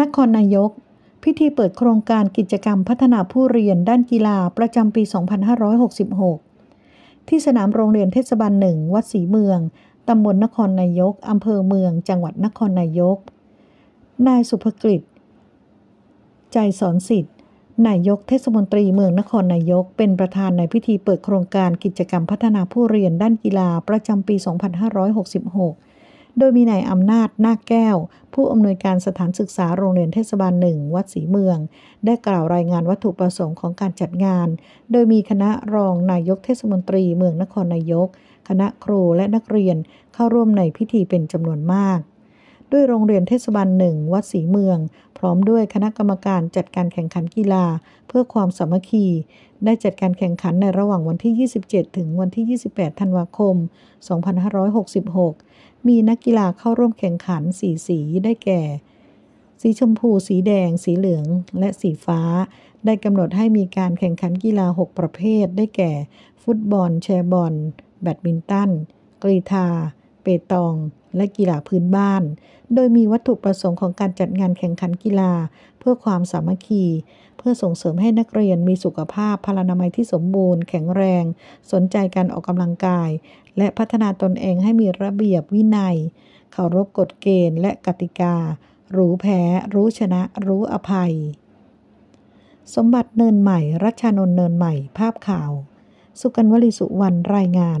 นครนายก พิธีเปิดโครงการกิจกรรมพัฒนาผู้เรียนด้านกีฬา ประจำปี 2566 ที่สนามโรงเรียนเทศบาลหนึ่งวัดศรีเมืองตำบลนครนายกอำเภอเมือง จังหวัดนครนายก นายสุภกฤษใจสอนสิทธิ์ นายกเทศมนตรีเมืองนครนายก เป็นประธานในพิธีเปิดโครงการกิจกรรมพัฒนาผู้เรียนด้านกีฬาประจำปี 2566โดยมีนายอำนาจนาคแก้ว ผู้อำนวยการสถานศึกษาโรงเรียนเทศบาลหนึ่งวัดศรีเมือง ได้กล่าวรายงานวัตถุประสงค์ของการจัดงาน โดยมีคณะรองนายกเทศมนตรี เมืองนครนายก คณะครูและนักเรียนเข้าร่วมในพิธีเป็นจำนวนมาก ด้วยโรงเรียนเทศบาลหนึ่งวัดศรีเมืองพร้อมด้วยคณะกรรมการจัดการแข่งขันกีฬาเพื่อความสามัคคี ได้จัดการแข่งขันในระหว่างวันที่ 27 ถึงวันที่ 28 ธันวาคม 2566 มีนักกีฬาเข้าร่วมแข่งขันสีสีได้แก่ สีชมพูสีแดง สีเหลือง และสีฟ้า ได้กำหนดให้มีการแข่งขันกีฬา 6 ประเภทได้แก่ ฟุตบอล แชร์บอล แบดมินตันกรีธาเปตองและกีฬาพื้นบ้าน โดยมีวัตถุประสงค์ของการจัดงานแข่งขันกีฬา เพื่อความสามัคคี เพื่อส่งเสริมให้นักเรียนมีสุขภาพพลานามัยที่สมบูรณ์แข็งแรง สนใจการออกกำลังกาย และพัฒนาตนเองให้มีระเบียบวินัยเคารพกฎเกณฑ์ และกติกา รู้แพ้ รู้ชนะ รู้อภัย สมบัติเนินใหม่ รัชานนเนินใหม่ภาพข่าว สุกันวลีสุวรรณรายงาน